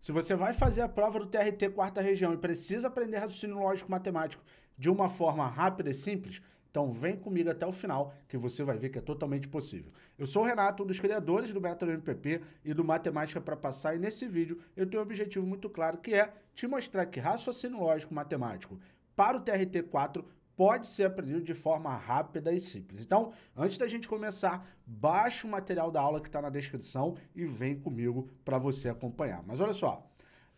Se você vai fazer a prova do TRT quarta região e precisa aprender raciocínio lógico matemático de uma forma rápida e simples, então vem comigo até o final que você vai ver que é totalmente possível. Eu sou o Renato, um dos criadores do Método MPP e do Matemática para Passar e nesse vídeo eu tenho um objetivo muito claro que é te mostrar que raciocínio lógico matemático para o TRT4 pode ser aprendido de forma rápida e simples. Então, antes da gente começar, baixa o material da aula que está na descrição e vem comigo para você acompanhar. Mas olha só,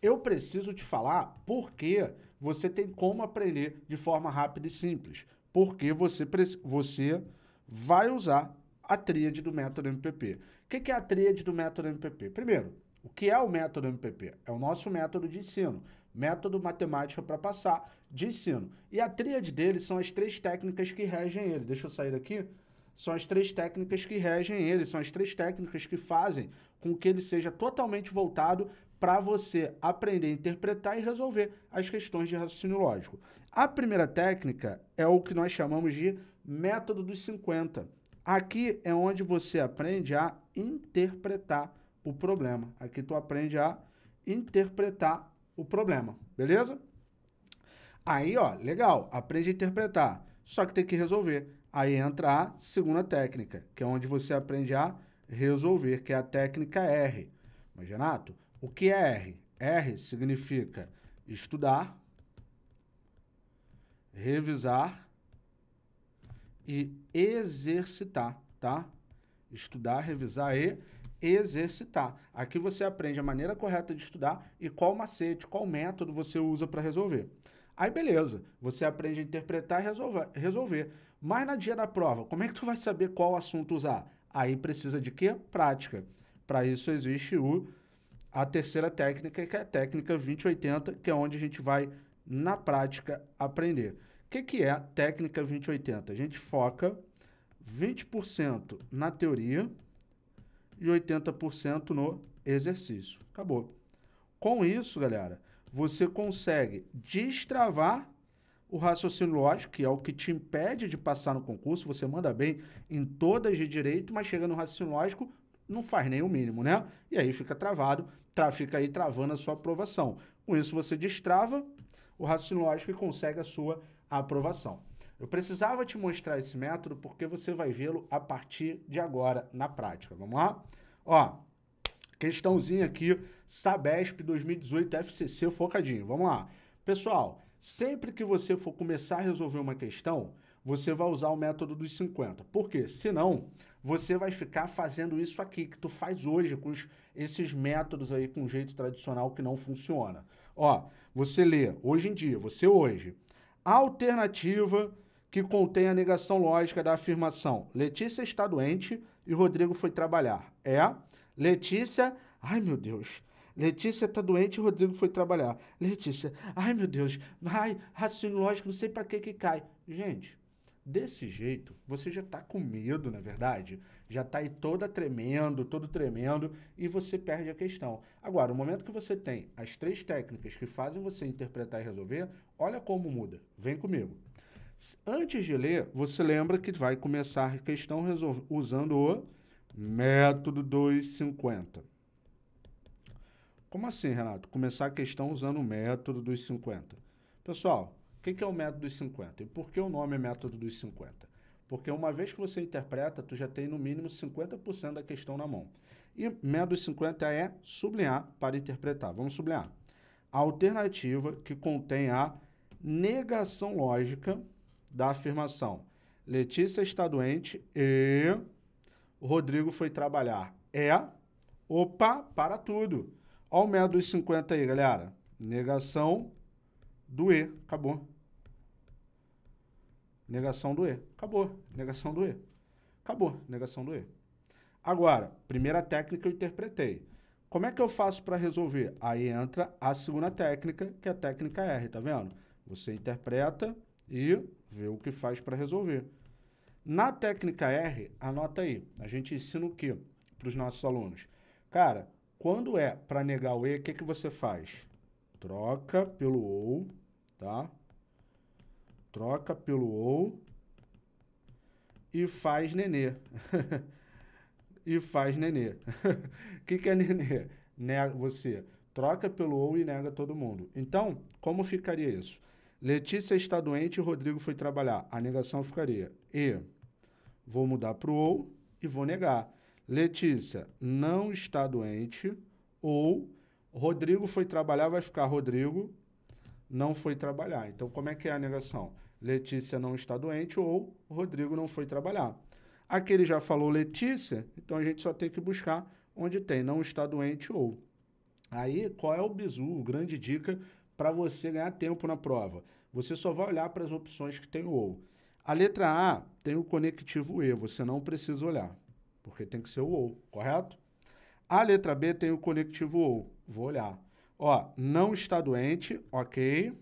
eu preciso te falar porque você tem como aprender de forma rápida e simples. Porque você, você vai usar a tríade do método MPP. O que é a tríade do método MPP? Primeiro, o que é o método MPP? É o nosso método de ensino, método matemática para passar, de ensino. E a tríade dele são as três técnicas que regem ele. Deixa eu sair daqui. São as três técnicas que regem ele, são as três técnicas que fazem com que ele seja totalmente voltado para você aprender, interpretar e resolver as questões de raciocínio lógico. A primeira técnica é o que nós chamamos de método dos 50. Aqui é onde você aprende a interpretar o problema. Aqui tu aprende a interpretar o problema, beleza? Aí, ó, legal, aprende a interpretar. Só que tem que resolver. Aí entra a segunda técnica, que é onde você aprende a resolver, que é a técnica R. Mas, Renato, o que é R? R significa estudar, revisar e exercitar, tá? Estudar, revisar e exercitar. Aqui você aprende a maneira correta de estudar e qual macete, qual método você usa para resolver. Aí beleza, você aprende a interpretar e resolver, resolver. Mas na dia da prova, como é que tu vai saber qual assunto usar? Aí precisa de quê? Prática. Para isso existe o, a terceira técnica, que é a técnica 2080, que é onde a gente vai, na prática, aprender. O que, que é a técnica 2080? A gente foca 20% na teoria e 80% no exercício. Acabou. Com isso, galera, você consegue destravar o raciocínio lógico, que é o que te impede de passar no concurso, você manda bem em todas de direito, mas chega no raciocínio lógico, não faz nem o mínimo, né? E aí fica travado, tra fica aí travando a sua aprovação. Com isso, você destrava o raciocínio lógico e consegue a sua aprovação. Eu precisava te mostrar esse método porque você vai vê-lo a partir de agora na prática. Vamos lá? Ó, Questãozinha aqui, Sabesp 2018 FCC focadinho. Vamos lá. Pessoal, sempre que você for começar a resolver uma questão, você vai usar o método dos 50. Por quê? Senão, você vai ficar fazendo isso aqui que tu faz hoje com os, esses métodos aí com jeito tradicional que não funciona. Ó, você lê hoje em dia, você hoje, alternativa que contém a negação lógica da afirmação. Letícia está doente e Rodrigo foi trabalhar. É Letícia, ai meu Deus. Letícia tá doente e o Rodrigo foi trabalhar. Letícia, ai meu Deus, ai, raciocínio lógico, não sei para que que cai. Gente, desse jeito, você já tá com medo, na é verdade. Já tá aí toda tremendo, todo tremendo, e você perde a questão. Agora, o momento que você tem as três técnicas que fazem você interpretar e resolver, olha como muda. Vem comigo. Antes de ler, você lembra que vai começar a questão usando o Método 250. Como assim, Renato? Começar a questão usando o método dos 50. Pessoal, o que, que, é o método dos 50? E por que o nome é método dos 50? Porque uma vez que você interpreta, tu já tem no mínimo 50% da questão na mão. E método dos 50 é sublinhar para interpretar. Vamos sublinhar. A alternativa que contém a negação lógica da afirmação Letícia está doente e o Rodrigo foi trabalhar. É, opa, para tudo. Olha o dos 50 aí, galera. Negação do E, acabou. Negação do E, acabou. Negação do E, acabou. Negação do E. Agora, primeira técnica eu interpretei. Como é que eu faço para resolver? Aí entra a segunda técnica, que é a técnica R, tá vendo? Você interpreta e vê o que faz para resolver. Na técnica R, anota aí. A gente ensina o que para os nossos alunos? Cara, quando é para negar o E, o que, que você faz? Troca pelo OU, tá? Troca pelo OU e faz nenê. e faz nenê. O que, que é nenê? Nega né, você. Troca pelo OU e nega todo mundo. Então, como ficaria isso? Letícia está doente e Rodrigo foi trabalhar. A negação ficaria. E Vou mudar para o ou e vou negar. Letícia não está doente ou Rodrigo foi trabalhar, vai ficar Rodrigo não foi trabalhar. Então, como é que é a negação? Letícia não está doente ou Rodrigo não foi trabalhar. Aqui ele já falou Letícia, então a gente só tem que buscar onde tem não está doente ou. Aí, qual é o bizu, grande dica para você ganhar tempo na prova? Você só vai olhar para as opções que tem ou. A letra A tem o conectivo E, você não precisa olhar, porque tem que ser o OU, correto? A letra B tem o conectivo OU, vou olhar. Ó, não está doente, ok.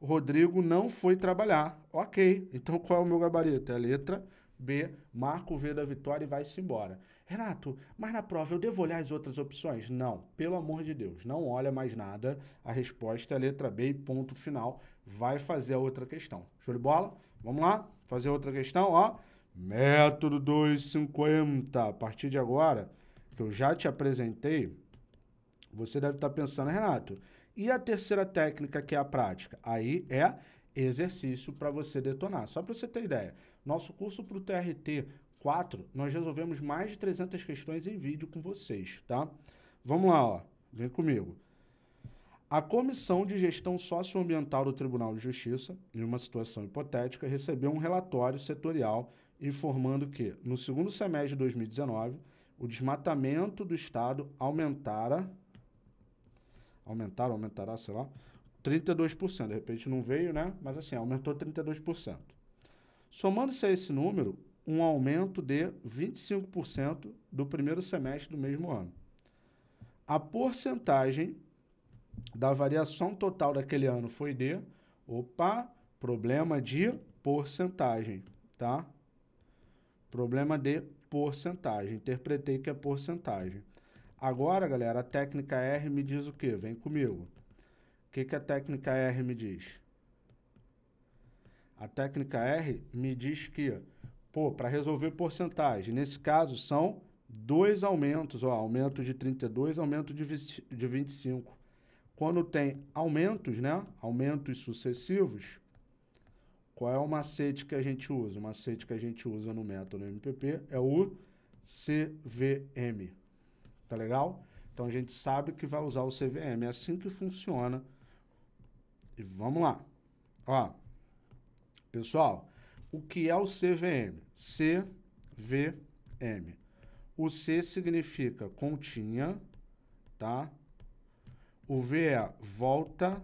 Rodrigo não foi trabalhar, ok. Então qual é o meu gabarito? É a letra B, Marco o V da vitória e vai-se embora. Renato, mas na prova eu devo olhar as outras opções? Não, pelo amor de Deus, não olha mais nada. A resposta é a letra B, ponto final. Vai fazer a outra questão. Show de bola? Vamos lá? Fazer outra questão, ó. Método 250. A partir de agora, que eu já te apresentei, você deve estar tá pensando, Renato, e a terceira técnica que é a prática? Aí é exercício para você detonar. Só para você ter ideia, nosso curso para o TRT 4, nós resolvemos mais de 300 questões em vídeo com vocês, tá? Vamos lá, ó. Vem comigo. A Comissão de Gestão Socioambiental do Tribunal de Justiça, em uma situação hipotética, recebeu um relatório setorial informando que, no segundo semestre de 2019, o desmatamento do Estado aumentara. Aumentaram, aumentará, sei lá. 32%. De repente não veio, né? Mas assim, aumentou 32%. Somando-se a esse número, um aumento de 25% do primeiro semestre do mesmo ano. A porcentagem da variação total daquele ano foi de Opa, problema de porcentagem, tá? Problema de porcentagem. Interpretei que é porcentagem. Agora, galera, a técnica R me diz o quê? Vem comigo. O que, que a técnica R me diz? A técnica R me diz que, pô, para resolver porcentagem, nesse caso são dois aumentos, ó, aumento de 32, aumento de 25. Quando tem aumentos, né? Aumentos sucessivos, qual é o macete que a gente usa? O macete que a gente usa no método MPP é o CVM. Tá legal? Então a gente sabe que vai usar o CVM. É assim que funciona. E vamos lá. Ó, pessoal, o que é o CVM? CVM. O C significa continha, tá? O V é volta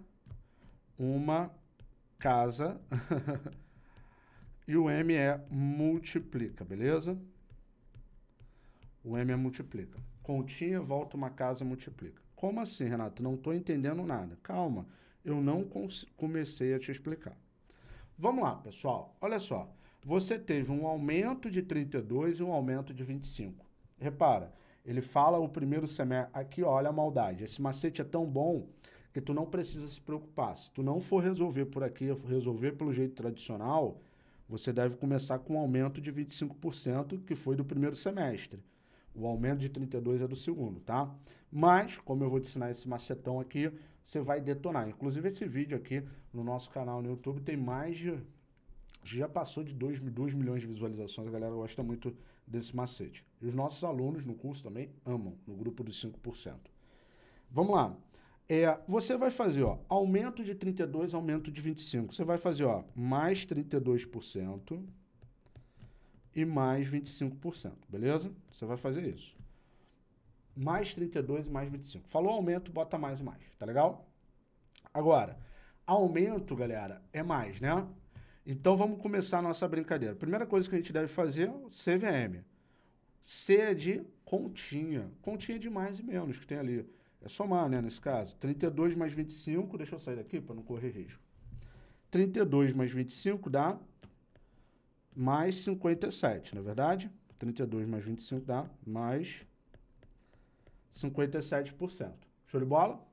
uma casa. e o M é multiplica, beleza? O M é multiplica. Continha, volta uma casa, multiplica. Como assim, Renato? Não estou entendendo nada. Calma, eu não comecei a te explicar. Vamos lá, pessoal. Olha só. Você teve um aumento de 32 e um aumento de 25. Repara, ele fala o primeiro semestre, aqui olha a maldade, esse macete é tão bom que tu não precisa se preocupar. Se tu não for resolver por aqui, resolver pelo jeito tradicional, você deve começar com um aumento de 25%, que foi do primeiro semestre. O aumento de 32 é do segundo, tá? Mas, como eu vou te ensinar esse macetão aqui, você vai detonar. Inclusive, esse vídeo aqui no nosso canal no YouTube tem mais de... Já passou de 2, 2 milhões de visualizações, a galera gosta muito desse macete. E os nossos alunos no curso também amam, no grupo dos 5%. Vamos lá. É, você vai fazer ó, aumento de 32, aumento de 25. Você vai fazer ó, mais 32% e mais 25%, beleza? Você vai fazer isso. Mais 32 e mais 25. Falou aumento, bota mais e mais, tá legal? Agora, aumento, galera, é mais, né? Então vamos começar a nossa brincadeira. Primeira coisa que a gente deve fazer é o CVM. C é de continha. Continha é de mais e menos que tem ali. É somar, né, nesse caso. 32 mais 25, deixa eu sair daqui para não correr risco. 32 mais 25 dá mais 57, não é verdade? 32 mais 25 dá mais 57%. Show de bola?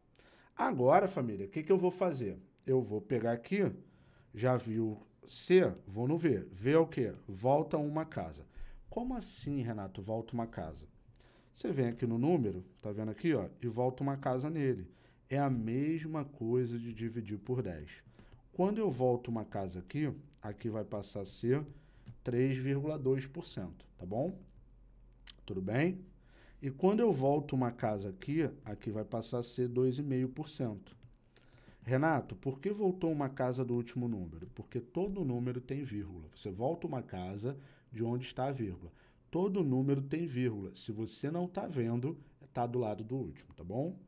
Agora, família, o que, que eu vou fazer? Eu vou pegar aqui, já viu C, vou no V. V é o quê? Volta uma casa. Como assim, Renato, volta uma casa? Você vem aqui no número, tá vendo aqui, ó, e volta uma casa nele. É a mesma coisa de dividir por 10. Quando eu volto uma casa aqui, aqui vai passar a ser 3,2%, tá bom? Tudo bem? E quando eu volto uma casa aqui, aqui vai passar a ser 2,5%. Renato, por que voltou uma casa do último número? Porque todo número tem vírgula. Você volta uma casa de onde está a vírgula. Todo número tem vírgula. Se você não está vendo, está do lado do último, tá bom?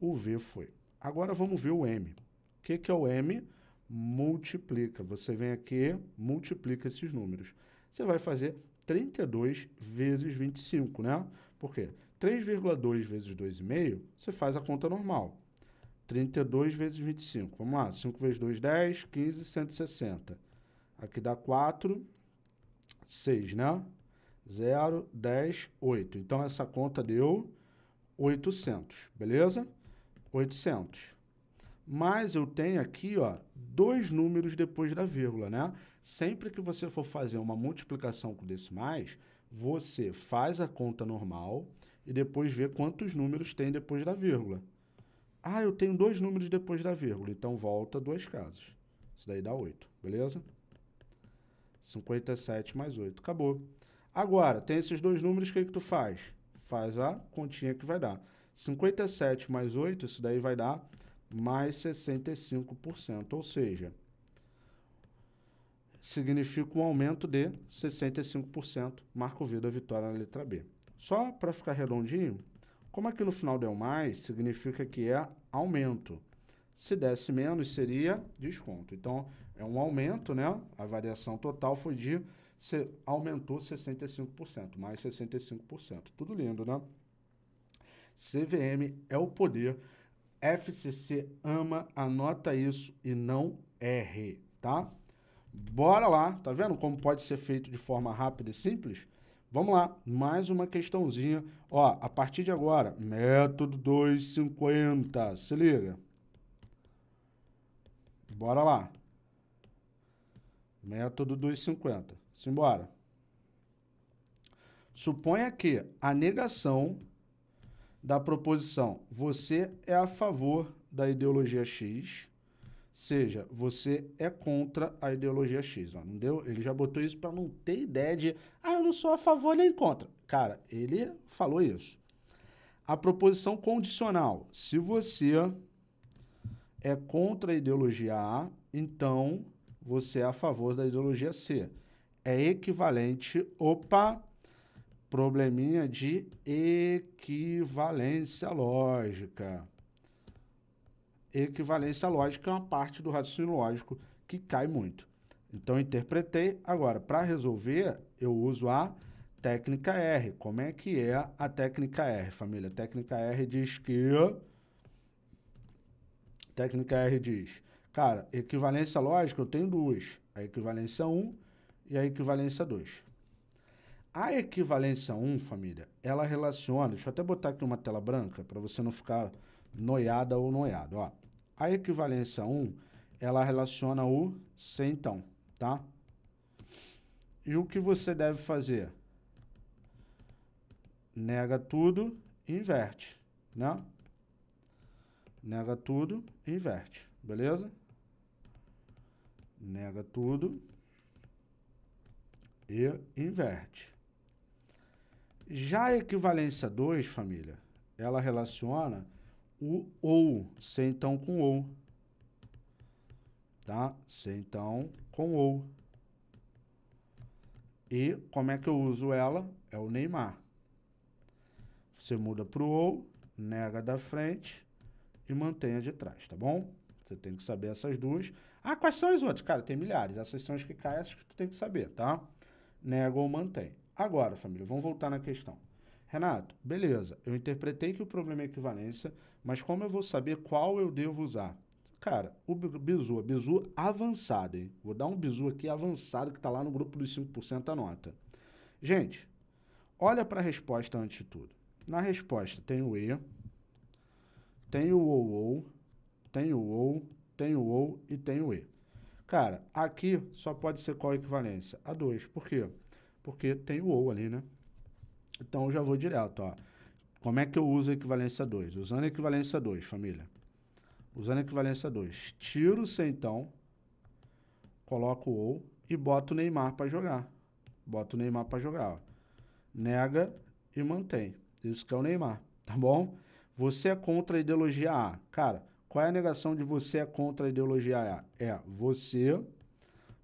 O V foi. Agora vamos ver o M. O que, que é o M? Multiplica. Você vem aqui, multiplica esses números. Você vai fazer 32 vezes 25, né? Por quê? 3,2 vezes 2,5, você faz a conta normal. 32 vezes 25. Vamos lá, 5 vezes 2, 10, 15, 160. Aqui dá 4, 6, né? 0, 10, 8. Então, essa conta deu 800, beleza? 800. Mas eu tenho aqui, ó, dois números depois da vírgula, né? Sempre que você for fazer uma multiplicação com decimais, você faz a conta normal e depois vê quantos números tem depois da vírgula. Ah, eu tenho dois números depois da vírgula, então volta duas casas. Isso daí dá 8, beleza? 57 mais 8, acabou. Agora, tem esses dois números, o que, que tu faz? Faz a continha que vai dar. 57 mais 8, isso daí vai dar mais 65%, ou seja, significa um aumento de 65%. Marco vida vitória na letra B. Só para ficar redondinho, como aqui no final deu mais, significa que é aumento. Se desse menos, seria desconto. Então, é um aumento, né? A variação total foi de... Você aumentou 65%, mais 65%. Tudo lindo, né? CVM é o poder. FCC ama, anota isso e não erre, tá? Bora lá, tá vendo como pode ser feito de forma rápida e simples? Vamos lá, mais uma questãozinha. Ó, a partir de agora, método 250, se liga. Bora lá. Método 250, simbora. Suponha que a negação da proposição você é a favor da ideologia X, seja, você é contra a ideologia X. Ó, não deu? Ele já botou isso para não ter ideia de, ah, sou a favor nem contra. Cara, ele falou isso. A proposição condicional. Se você é contra a ideologia A, então você é a favor da ideologia C. É equivalente. Opa! Probleminha de equivalência lógica. Equivalência lógica é uma parte do raciocínio lógico que cai muito. Então, interpretei. Agora, para resolver, eu uso a técnica R. Como é que é a técnica R, família? A técnica R diz que... A técnica R diz... Cara, equivalência lógica eu tenho duas. A equivalência 1 e a equivalência 2. A equivalência 1, família, ela relaciona... Deixa eu até botar aqui uma tela branca para você não ficar noiada ou noiado. Ó. A equivalência 1, ela relaciona o centão, então, tá? E o que você deve fazer? Nega tudo, inverte, né? Nega tudo, inverte, beleza? Nega tudo e inverte. Já a equivalência 2, família, ela relaciona o ou, C então com ou. Tá? C então com ou. E como é que eu uso ela? É o Neymar. Você muda para o OU, nega da frente e a de trás, tá bom? Você tem que saber essas duas. Ah, quais são as outras? Cara, tem milhares. Essas são as que caem, essas que tu tem que saber, tá? Nega ou mantém. Agora, família, vamos voltar na questão. Renato, beleza, eu interpretei que o problema é equivalência, mas como eu vou saber qual eu devo usar? Cara, o bizu, bizu avançado, hein? Vou dar um bizu aqui avançado que tá lá no grupo dos 5% da nota. Gente, olha para a resposta antes de tudo. Na resposta tem o E, tem o OU, tem o OU, tem o OU e tem o E. Cara, aqui só pode ser qual a equivalência? A 2. Por quê? Porque tem o OU ali, né? Então eu já vou direto, ó. Como é que eu uso a equivalência 2? Usando a equivalência 2, família usando a equivalência 2. Tiro o Centão, coloco o ou e boto o Neymar para jogar. Boto o Neymar para jogar. Ó. Nega e mantém. Isso que é o Neymar, tá bom? Você é contra a ideologia A. Cara, qual é a negação de você é contra a ideologia A? É você.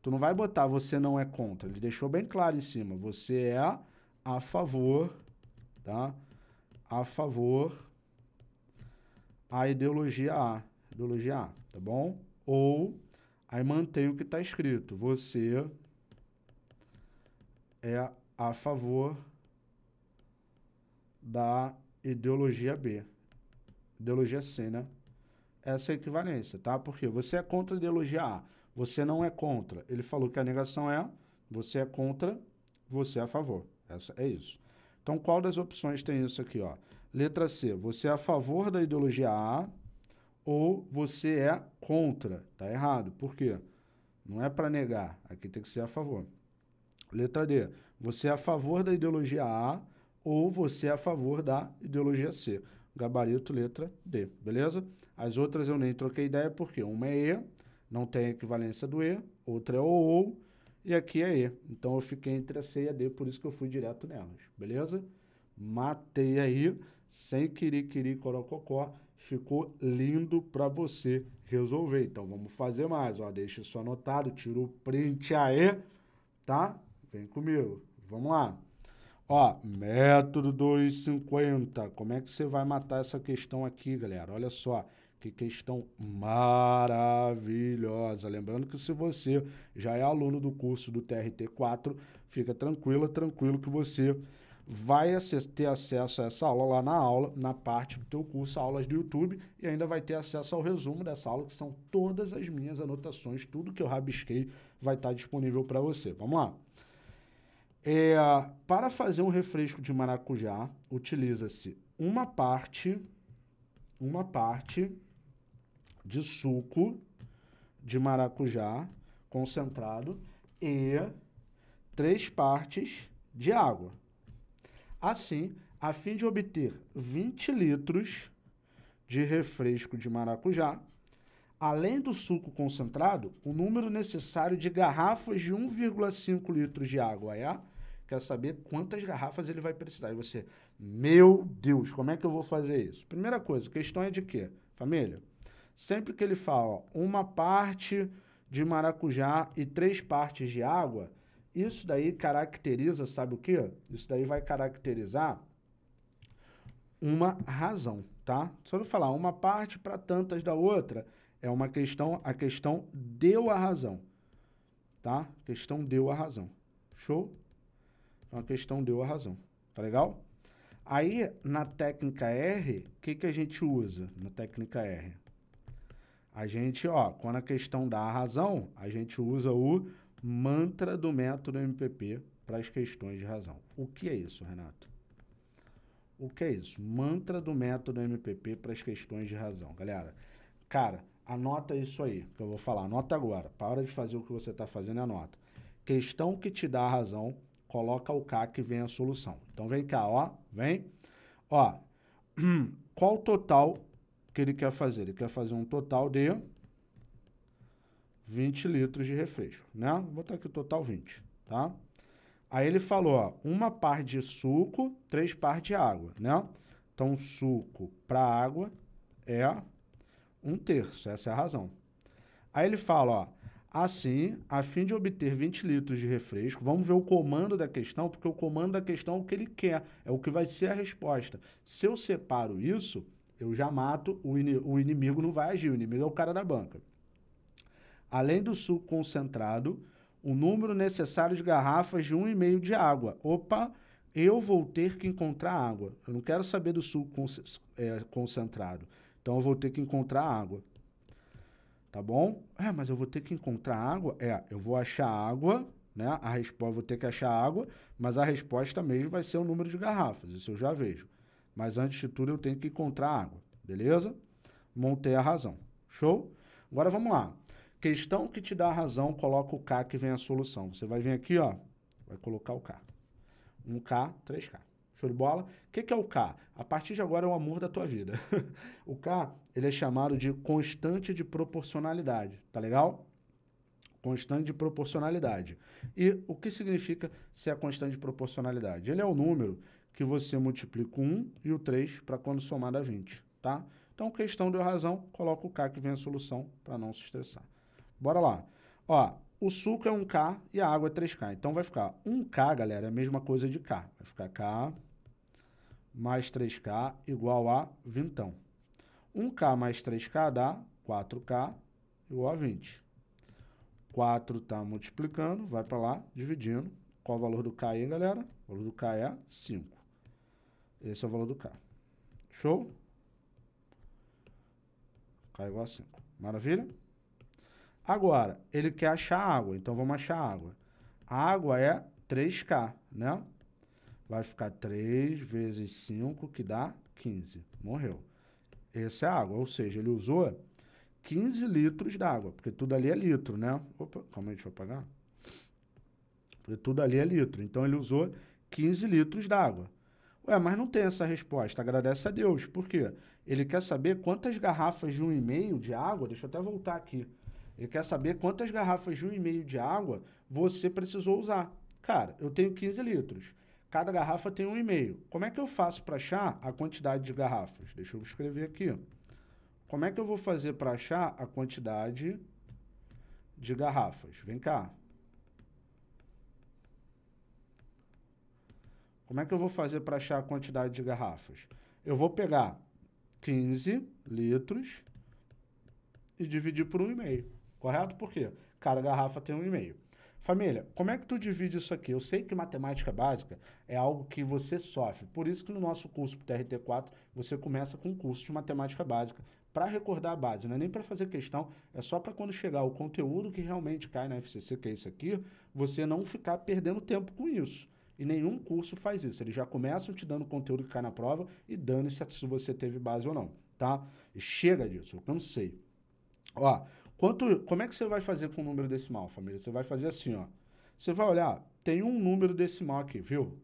Tu não vai botar você não é contra. Ele deixou bem claro em cima. Você é a favor, tá? A favor a ideologia A ideologia A, tá bom? Ou aí mantém o que está escrito. Você é a favor da ideologia B. Ideologia C, né? Essa é a equivalência, tá? Porque você é contra a ideologia A, você não é contra. Ele falou que a negação é você é contra, você é a favor. Essa é isso. Então, qual das opções tem isso aqui, ó? Letra C, você é a favor da ideologia A, ou você é contra. Tá errado. Por quê? Não é para negar. Aqui tem que ser a favor. Letra D. Você é a favor da ideologia A ou você é a favor da ideologia C. Gabarito, letra D. Beleza? As outras eu nem troquei ideia porque uma é E, não tem equivalência do E, outra é O ou, e aqui é E. Então eu fiquei entre a C e a D, por isso que eu fui direto nelas. Beleza? Matei aí sem querer querer corococó, ficou lindo para você resolver. Então vamos fazer mais, ó, deixa isso anotado, tira o print aí, tá? Vem comigo, vamos lá. Ó, método 250, como é que você vai matar essa questão aqui, galera? Olha só, que questão maravilhosa. Lembrando que se você já é aluno do curso do TRT4, fica tranquila, tranquilo que você vai ter acesso a essa aula lá na aula, na parte do teu curso, aulas do YouTube, e ainda vai ter acesso ao resumo dessa aula, que são todas as minhas anotações, tudo que eu rabisquei vai estar disponível para você. Vamos lá. É, para fazer um refresco de maracujá, utiliza-se uma parte, uma parte de suco de maracujá concentrado e três partes de água. Assim, a fim de obter 20 litros de refresco de maracujá, além do suco concentrado, o número necessário de garrafas de 1,5 litros de água é. Quer saber quantas garrafas ele vai precisar. E você, meu Deus, como é que eu vou fazer isso? Primeira coisa, questão é de quê? Família, sempre que ele fala uma parte de maracujá e três partes de água, isso daí caracteriza, sabe o quê? Isso daí vai caracterizar uma razão, tá? Se eu não falar uma parte para tantas da outra, é uma questão, a questão deu a razão, tá? A questão deu a razão. Show? Então é a questão deu a razão. Tá legal? Aí, na técnica R, o que, que a gente usa na técnica R? A gente, ó, quando a questão dá a razão, a gente usa o mantra do método MPP para as questões de razão. O que é isso, Renato? O que é isso? Mantra do método MPP para as questões de razão. Galera, cara, anota isso aí que eu vou falar. Anota agora. Para de fazer o que você está fazendo, anota. Questão que te dá a razão, coloca o K que vem a solução. Então vem cá, ó. Vem. Ó. Qual o total que ele quer fazer? Ele quer fazer um total de 20 litros de refresco, né? Vou botar aqui o total 20, tá? Aí ele falou, ó, uma par de suco, três par de água, né? Então, suco para água é um terço, essa é a razão. Aí ele fala, ó, assim, a fim de obter 20 litros de refresco, vamos ver o comando da questão, porque o comando da questão é o que ele quer, é o que vai ser a resposta. Se eu separo isso, eu já mato, o, in o inimigo não vai agir, o inimigo é o cara da banca além do suco concentrado, o número necessário de garrafas de 1,5 de água. Opa, eu vou ter que encontrar água. Eu não quero saber do suco é, concentrado. Então eu vou ter que encontrar água. Tá bom? É, mas eu vou ter que encontrar água? É, eu vou achar água, né? A resposta, vou ter que achar água, mas a resposta mesmo vai ser o número de garrafas. Isso eu já vejo. Mas antes de tudo eu tenho que encontrar água. Beleza? Montei a razão. Show? Agora vamos lá. Questão que te dá a razão, coloca o K que vem a solução. Você vai vir aqui, ó, vai colocar o K. 1K, 3K. Show de bola? O que, que é o K? A partir de agora é o amor da tua vida. o K, ele é chamado de constante de proporcionalidade, tá legal? Constante de proporcionalidade. E o que significa ser a constante de proporcionalidade? Ele é o número que você multiplica o 1 e o 3 para quando somar dá 20, tá? Então, questão deu razão, coloca o K que vem a solução para não se estressar. Bora lá. Ó, o suco é 1K e a água é 3K. Então vai ficar 1K, galera, é a mesma coisa de K. Vai ficar K mais 3K igual a vintão. 1K mais 3K dá 4K igual a 20. 4 está multiplicando, vai para lá, dividindo. Qual o valor do K aí, galera? O valor do K é 5. Esse é o valor do K. Show? K igual a 5. Maravilha? Agora, ele quer achar água, então vamos achar água. A água é 3K, né? Vai ficar 3 vezes 5, que dá 15. Morreu. Essa é a água, ou seja, ele usou 15 litros d'água, porque tudo ali é litro, né? Opa, calma aí, deixa eu apagar. Porque tudo ali é litro, então ele usou 15 litros d'água. Ué, mas não tem essa resposta, agradece a Deus, por quê? Ele quer saber quantas garrafas de um e meio de água, deixa eu até voltar aqui, ele quer saber quantas garrafas de um e meio de água você precisou usar. Cara, eu tenho 15 litros. Cada garrafa tem um e meio. Como é que eu faço para achar a quantidade de garrafas? Deixa eu escrever aqui. Como é que eu vou fazer para achar a quantidade de garrafas? Vem cá. Como é que eu vou fazer para achar a quantidade de garrafas? Eu vou pegar 15 litros e dividir por 1,5. Correto? Por quê? Cada garrafa tem um e-mail. Família, como é que tu divide isso aqui? Eu sei que matemática básica é algo que você sofre. Por isso que no nosso curso TRT4, você começa com um curso de matemática básica para recordar a base. Não é nem para fazer questão, é só para quando chegar o conteúdo que realmente cai na FCC, que é isso aqui, você não ficar perdendo tempo com isso. E nenhum curso faz isso. Eles já começam te dando conteúdo que cai na prova e dando se você teve base ou não, tá? E chega disso, eu cansei. Ó, Quanto, como é que você vai fazer com o número decimal, família? Você vai fazer assim, ó. Você vai olhar, tem um número decimal aqui, viu?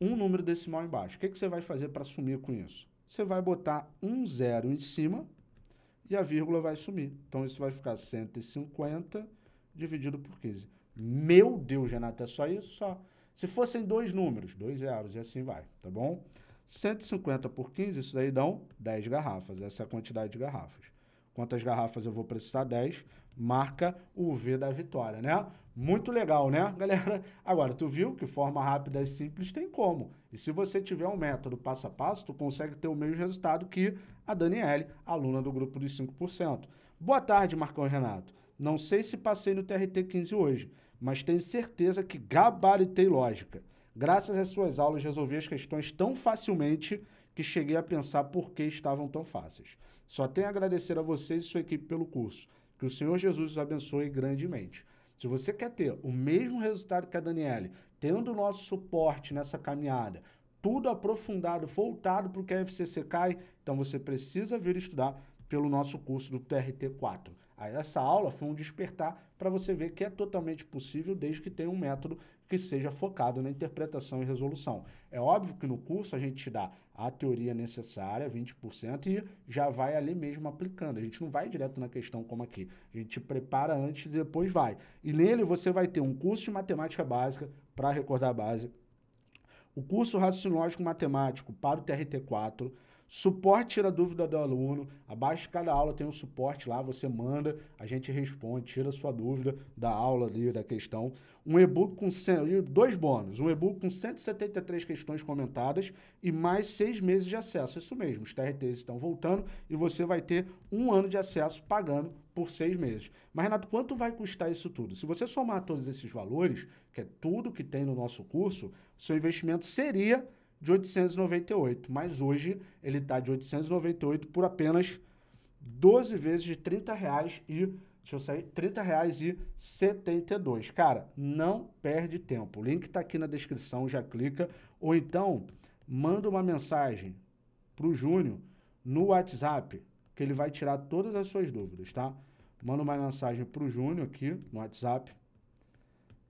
Um número decimal embaixo. O que, que você vai fazer para sumir com isso? Você vai botar um zero em cima e a vírgula vai sumir. Então, isso vai ficar 150 dividido por 15. Meu Deus, Renato, é só isso? Só. Se fossem dois números, dois zeros e assim vai, tá bom? 150 por 15, isso daí dão 10 garrafas. Essa é a quantidade de garrafas quantas garrafas eu vou precisar, 10, marca o V da vitória, né? Muito legal, né, galera? Agora, tu viu que forma rápida e simples tem como. E se você tiver um método passo a passo, tu consegue ter o mesmo resultado que a Daniele, aluna do grupo dos 5%. Boa tarde, Marcão Renato. Não sei se passei no TRT 15 hoje, mas tenho certeza que gabaritei lógica. Graças às suas aulas, resolvi as questões tão facilmente que cheguei a pensar por que estavam tão fáceis. Só tenho a agradecer a vocês e sua equipe pelo curso. Que o Senhor Jesus os abençoe grandemente. Se você quer ter o mesmo resultado que a Daniele, tendo o nosso suporte nessa caminhada, tudo aprofundado, voltado para o que a FCC cai, então você precisa vir estudar pelo nosso curso do TRT4. Aí essa aula foi um despertar para você ver que é totalmente possível desde que tenha um método que seja focado na interpretação e resolução. É óbvio que no curso a gente te dá a teoria necessária, 20%, e já vai ali mesmo aplicando. A gente não vai direto na questão como aqui. A gente prepara antes e depois vai. E nele você vai ter um curso de matemática básica, para recordar a base, o curso raciocinológico matemático para o TRT4, Suporte tira dúvida do aluno. Abaixo de cada aula tem um suporte lá, você manda, a gente responde, tira sua dúvida da aula ali, da questão. Um e-book com dois bônus, um e-book com 173 questões comentadas e mais seis meses de acesso. Isso mesmo, os TRTs estão voltando e você vai ter um ano de acesso pagando por seis meses. Mas, Renato, quanto vai custar isso tudo? Se você somar todos esses valores, que é tudo que tem no nosso curso, seu investimento seria de 898, mas hoje ele está de 898 por apenas 12 vezes de 30 reais e deixa eu sair, 30 reais e 72. Cara, não perde tempo. O link está aqui na descrição, já clica. Ou então, manda uma mensagem para o Júnior no WhatsApp, que ele vai tirar todas as suas dúvidas, tá? Manda uma mensagem para o Júnior aqui no WhatsApp,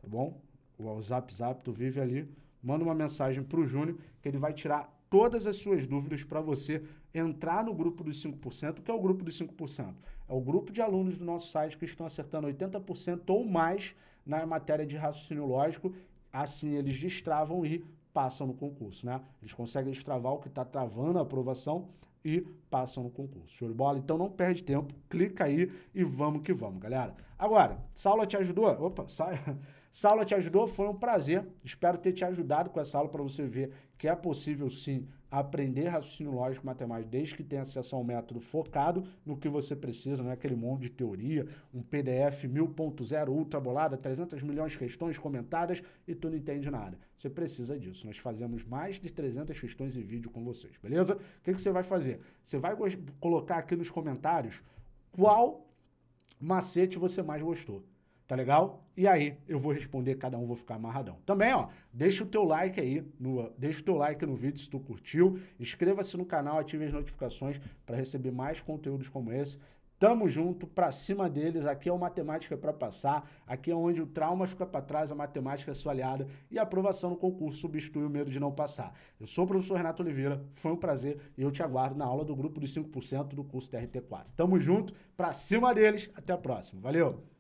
tá bom? O WhatsApp, Zap, tu vive ali manda uma mensagem para o Júnior, que ele vai tirar todas as suas dúvidas para você entrar no grupo dos 5%, que é o grupo dos 5%. É o grupo de alunos do nosso site que estão acertando 80% ou mais na matéria de raciocínio lógico. Assim eles destravam e passam no concurso, né? Eles conseguem destravar o que está travando a aprovação e passam no concurso. Show de bola? Então não perde tempo, clica aí e vamos que vamos, galera. Agora, Saula te ajudou, opa, sai. Essa aula te ajudou? Foi um prazer. Espero ter te ajudado com essa aula para você ver que é possível sim aprender raciocínio lógico matemático desde que tenha acesso a um método focado no que você precisa, não é aquele monte de teoria, um PDF 1000.0 ultra bolada, 300 milhões de questões comentadas e tu não entende nada. Você precisa disso. Nós fazemos mais de 300 questões em vídeo com vocês, beleza? O que, que você vai fazer? Você vai colocar aqui nos comentários qual macete você mais gostou. Tá legal? E aí eu vou responder, cada um vou ficar amarradão. Também, ó, deixa o teu like aí, no, deixa o teu like no vídeo se tu curtiu, inscreva-se no canal, ative as notificações para receber mais conteúdos como esse. Tamo junto, pra cima deles. Aqui é o Matemática para Passar. Aqui é onde o trauma fica para trás, a matemática é sua aliada e a aprovação no concurso substitui o medo de não passar. Eu sou o professor Renato Oliveira, foi um prazer e eu te aguardo na aula do grupo de 5% do curso TRT4. Tamo junto, pra cima deles. Até a próxima. Valeu!